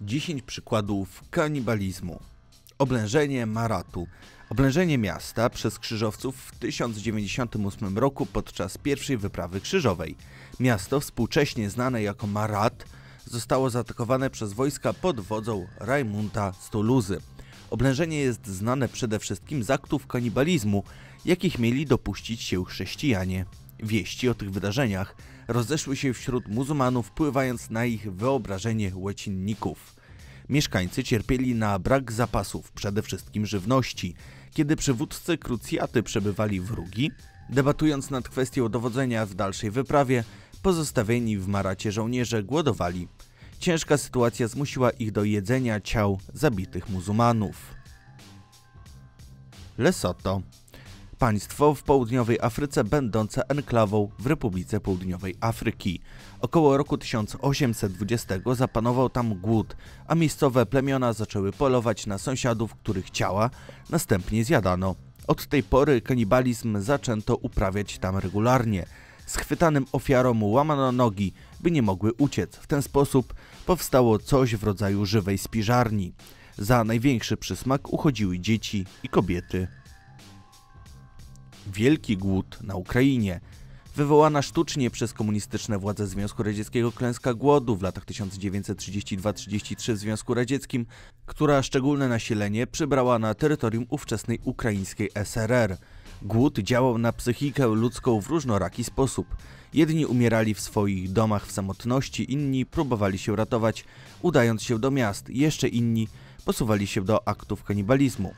10 przykładów kanibalizmu. Oblężenie Maratu. Oblężenie miasta przez krzyżowców w 1098 roku podczas pierwszej wyprawy krzyżowej. Miasto, współcześnie znane jako Marat, zostało zaatakowane przez wojska pod wodzą Rajmunda z Tuluzy. Oblężenie jest znane przede wszystkim z aktów kanibalizmu, jakich mieli dopuścić się chrześcijanie. Wieści o tych wydarzeniach rozeszły się wśród muzułmanów, wpływając na ich wyobrażenie łacinników. Mieszkańcy cierpieli na brak zapasów, przede wszystkim żywności. Kiedy przywódcy krucjaty przebywali w Rugi, debatując nad kwestią dowodzenia w dalszej wyprawie, pozostawieni w maracie żołnierze głodowali. Ciężka sytuacja zmusiła ich do jedzenia ciał zabitych muzułmanów. Lesoto Państwo w południowej Afryce będące enklawą w Republice Południowej Afryki. Około roku 1820 zapanował tam głód, a miejscowe plemiona zaczęły polować na sąsiadów, których ciała następnie zjadano. Od tej pory kanibalizm zaczęto uprawiać tam regularnie. Schwytanym ofiarom łamano nogi, by nie mogły uciec. W ten sposób powstało coś w rodzaju żywej spiżarni. Za największy przysmak uchodziły dzieci i kobiety. Wielki głód na Ukrainie, wywołana sztucznie przez komunistyczne władze Związku Radzieckiego klęska głodu w latach 1932-33 w Związku Radzieckim, która szczególne nasilenie przybrała na terytorium ówczesnej ukraińskiej SRR. Głód działał na psychikę ludzką w różnoraki sposób. Jedni umierali w swoich domach w samotności, inni próbowali się ratować, udając się do miast, jeszcze inni posuwali się do aktów kanibalizmu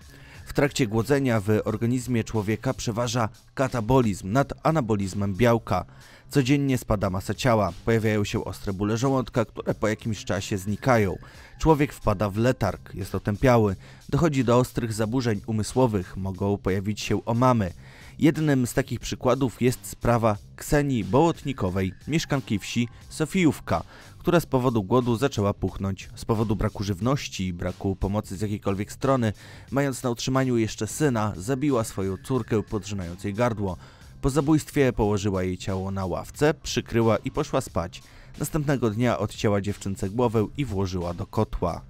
trakcie głodzenia w organizmie człowieka przeważa katabolizm nad anabolizmem białka. Codziennie spada masa ciała, pojawiają się ostre bóle żołądka, które po jakimś czasie znikają. Człowiek wpada w letarg, jest otępiały, dochodzi do ostrych zaburzeń umysłowych, mogą pojawić się omamy. Jednym z takich przykładów jest sprawa Ksenii Bołotnikowej, mieszkanki wsi Sofijówka, która z powodu głodu zaczęła puchnąć. Z powodu braku żywności i braku pomocy z jakiejkolwiek strony, mając na utrzymaniu jeszcze syna, zabiła swoją córkę podrzynając jej gardło. Po zabójstwie położyła jej ciało na ławce, przykryła i poszła spać. Następnego dnia odcięła dziewczynce głowę i włożyła do kotła.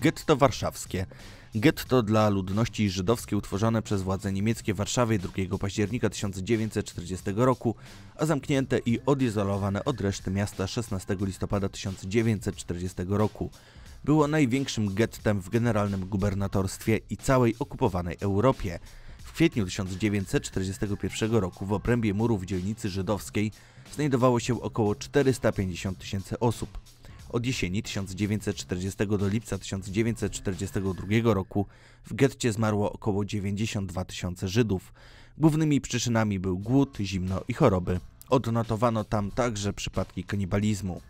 Getto warszawskie. Getto dla ludności żydowskiej utworzone przez władze niemieckie w Warszawie 2 października 1940 roku, a zamknięte i odizolowane od reszty miasta 16 listopada 1940 roku. Było największym gettem w generalnym gubernatorstwie i całej okupowanej Europie. W kwietniu 1941 roku w obrębie murów dzielnicy żydowskiej znajdowało się około 450 tysięcy osób. Od jesieni 1940 do lipca 1942 roku w getcie zmarło około 92 tysiące Żydów. Głównymi przyczynami był głód, zimno i choroby. Odnotowano tam także przypadki kanibalizmu.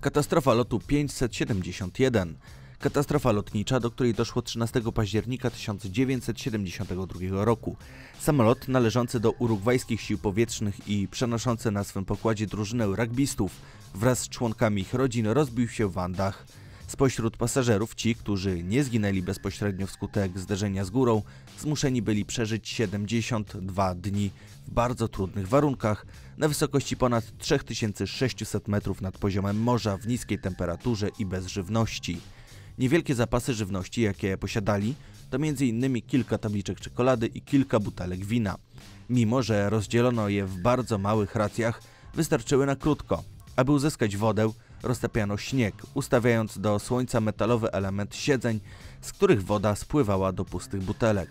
Katastrofa lotu 571 Katastrofa lotnicza, do której doszło 13 października 1972 roku. Samolot należący do urugwajskich sił powietrznych i przenoszący na swym pokładzie drużynę rugbystów wraz z członkami ich rodzin rozbił się w Andach. Spośród pasażerów ci, którzy nie zginęli bezpośrednio wskutek zderzenia z górą, zmuszeni byli przeżyć 72 dni w bardzo trudnych warunkach na wysokości ponad 3600 metrów nad poziomem morza w niskiej temperaturze i bez żywności. Niewielkie zapasy żywności, jakie posiadali, to m.in. kilka tabliczek czekolady i kilka butelek wina. Mimo, że rozdzielono je w bardzo małych racjach, wystarczyły na krótko. Aby uzyskać wodę, roztapiano śnieg, ustawiając do słońca metalowy element siedzeń, z których woda spływała do pustych butelek.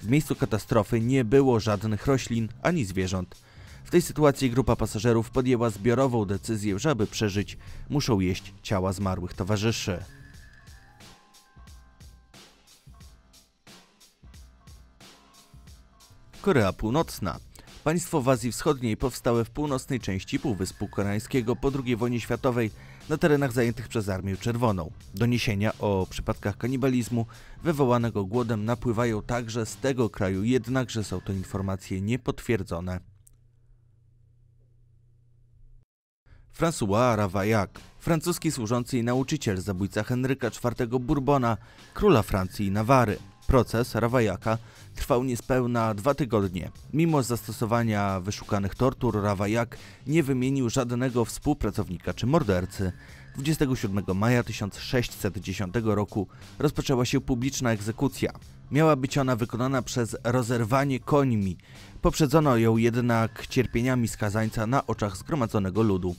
W miejscu katastrofy nie było żadnych roślin ani zwierząt. W tej sytuacji grupa pasażerów podjęła zbiorową decyzję, że aby przeżyć, muszą jeść ciała zmarłych towarzyszy. Korea Północna. Państwo w Azji Wschodniej powstałe w północnej części Półwyspu Koreańskiego po II wojnie światowej na terenach zajętych przez Armię Czerwoną. Doniesienia o przypadkach kanibalizmu wywołanego głodem napływają także z tego kraju, jednakże są to informacje niepotwierdzone. François Ravaillac, francuski służący i nauczyciel, zabójca Henryka IV Bourbona, króla Francji i Nawary. Proces Rawajaka trwał niespełna dwa tygodnie. Mimo zastosowania wyszukanych tortur, Rawajak nie wymienił żadnego współpracownika czy mordercy. 27 maja 1610 roku rozpoczęła się publiczna egzekucja. Miała być ona wykonana przez rozerwanie końmi. Poprzedzono ją jednak cierpieniami skazańca na oczach zgromadzonego ludu.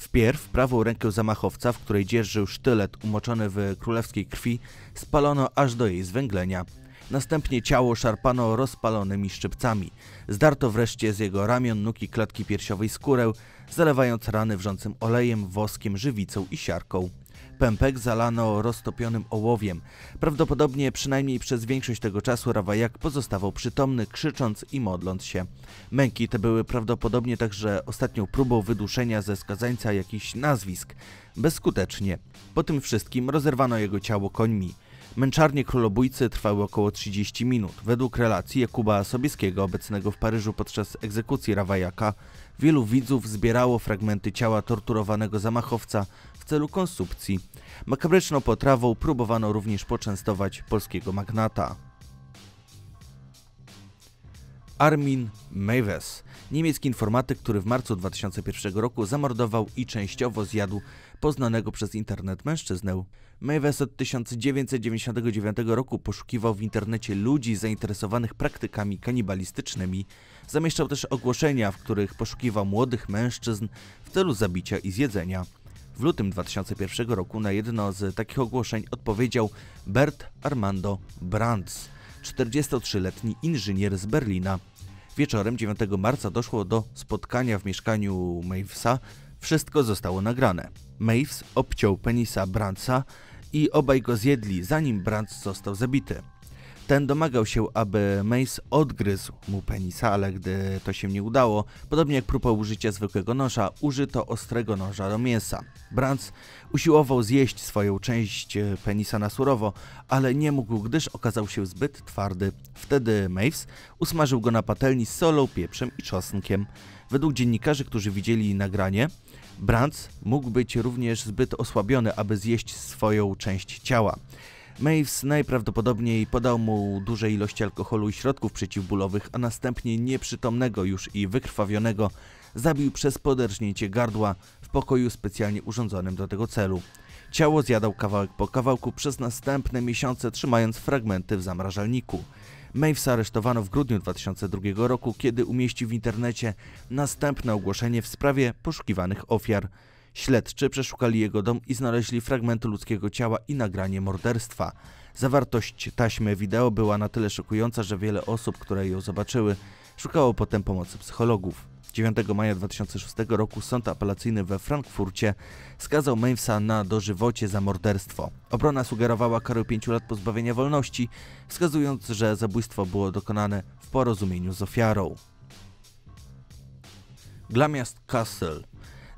Wpierw prawą rękę zamachowca, w której dzierżył sztylet umoczony w królewskiej krwi, spalono aż do jej zwęglenia. Następnie ciało szarpano rozpalonymi szczypcami. Zdarto wreszcie z jego ramion, nuki klatki piersiowej skórę, zalewając rany wrzącym olejem, woskiem, żywicą i siarką. Pępek zalano roztopionym ołowiem. Prawdopodobnie przynajmniej przez większość tego czasu Rawajak pozostawał przytomny, krzycząc i modląc się. Męki te były prawdopodobnie także ostatnią próbą wyduszenia ze skazańca jakichś nazwisk. Bezskutecznie. Po tym wszystkim rozerwano jego ciało końmi. Męczarnie królobójcy trwały około 30 minut. Według relacji Jakuba Sobieskiego, obecnego w Paryżu podczas egzekucji Rawajaka, wielu widzów zbierało fragmenty ciała torturowanego zamachowca, celu konsumpcji. Makabryczną potrawą próbowano również poczęstować polskiego magnata. Armin Mewes, niemiecki informatyk, który w marcu 2001 roku zamordował i częściowo zjadł poznanego przez internet mężczyznę. Mewes od 1999 roku poszukiwał w internecie ludzi zainteresowanych praktykami kanibalistycznymi. Zamieszczał też ogłoszenia, w których poszukiwał młodych mężczyzn w celu zabicia i zjedzenia. W lutym 2001 roku na jedno z takich ogłoszeń odpowiedział Bert Armando Brands, 43-letni inżynier z Berlina. Wieczorem 9 marca doszło do spotkania w mieszkaniu Mavesa. Wszystko zostało nagrane. Maves obciął penisa Brandsa i obaj go zjedli, zanim Brands został zabity ten domagał się, aby Mace odgryzł mu penisa, ale gdy to się nie udało, podobnie jak próba użycia zwykłego noża, użyto ostrego noża do mięsa. Brands usiłował zjeść swoją część e, penisa na surowo, ale nie mógł, gdyż okazał się zbyt twardy. Wtedy Maves usmażył go na patelni z solą, pieprzem i czosnkiem. Według dziennikarzy, którzy widzieli nagranie, Brands mógł być również zbyt osłabiony, aby zjeść swoją część ciała. Maves najprawdopodobniej podał mu duże ilości alkoholu i środków przeciwbólowych, a następnie nieprzytomnego już i wykrwawionego zabił przez poderżnięcie gardła w pokoju specjalnie urządzonym do tego celu. Ciało zjadał kawałek po kawałku przez następne miesiące, trzymając fragmenty w zamrażalniku. Maves aresztowano w grudniu 2002 roku, kiedy umieścił w internecie następne ogłoszenie w sprawie poszukiwanych ofiar. Śledczy przeszukali jego dom i znaleźli fragmenty ludzkiego ciała i nagranie morderstwa. Zawartość taśmy wideo była na tyle szokująca, że wiele osób, które ją zobaczyły, szukało potem pomocy psychologów. 9 maja 2006 roku sąd apelacyjny we Frankfurcie skazał Mavesa na dożywocie za morderstwo. Obrona sugerowała karę 5 lat pozbawienia wolności, wskazując, że zabójstwo było dokonane w porozumieniu z ofiarą. Glamiast Castle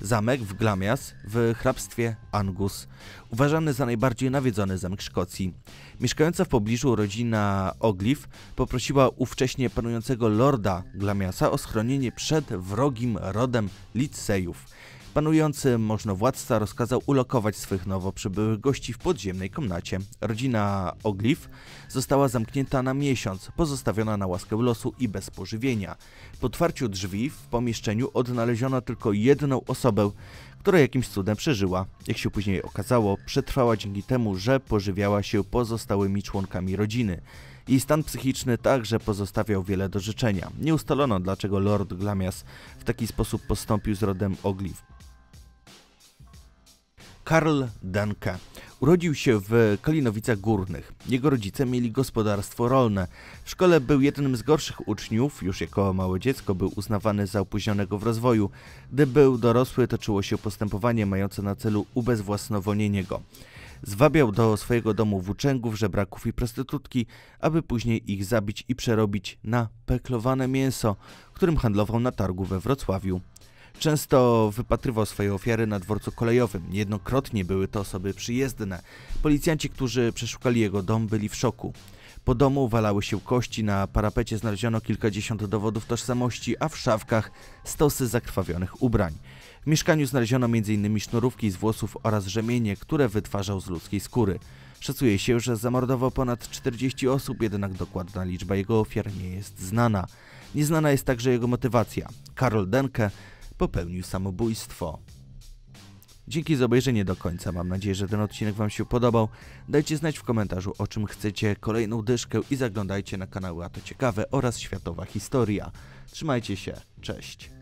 Zamek w Glamias w hrabstwie Angus, uważany za najbardziej nawiedzony zamek Szkocji. Mieszkająca w pobliżu rodzina Oglif poprosiła ówcześnie panującego lorda Glamiasa o schronienie przed wrogim rodem Licejów. Panujący możnowładca rozkazał ulokować swych nowo przybyłych gości w podziemnej komnacie. Rodzina Oglif została zamknięta na miesiąc, pozostawiona na łaskę losu i bez pożywienia. Po otwarciu drzwi w pomieszczeniu odnaleziono tylko jedną osobę, która jakimś cudem przeżyła. Jak się później okazało, przetrwała dzięki temu, że pożywiała się pozostałymi członkami rodziny. Jej stan psychiczny także pozostawiał wiele do życzenia. Nie ustalono, dlaczego Lord Glamias w taki sposób postąpił z rodem Ogliw. Karl Danke. Urodził się w Kalinowicach Górnych. Jego rodzice mieli gospodarstwo rolne. W szkole był jednym z gorszych uczniów, już jako małe dziecko był uznawany za opóźnionego w rozwoju. Gdy był dorosły, toczyło się postępowanie mające na celu ubezwłasnowolnienie go. Zwabiał do swojego domu włóczęgów, żebraków i prostytutki, aby później ich zabić i przerobić na peklowane mięso, którym handlował na targu we Wrocławiu. Często wypatrywał swoje ofiary na dworcu kolejowym. Niejednokrotnie były to osoby przyjezdne. Policjanci, którzy przeszukali jego dom, byli w szoku. Po domu walały się kości, na parapecie znaleziono kilkadziesiąt dowodów tożsamości, a w szafkach stosy zakrwawionych ubrań. W mieszkaniu znaleziono m.in. sznurówki z włosów oraz rzemienie, które wytwarzał z ludzkiej skóry. Szacuje się, że zamordował ponad 40 osób, jednak dokładna liczba jego ofiar nie jest znana. Nieznana jest także jego motywacja. Karol Denke popełnił samobójstwo. Dzięki za obejrzenie do końca. Mam nadzieję, że ten odcinek Wam się podobał. Dajcie znać w komentarzu o czym chcecie, kolejną dyszkę i zaglądajcie na kanały A to Ciekawe oraz Światowa Historia. Trzymajcie się, cześć!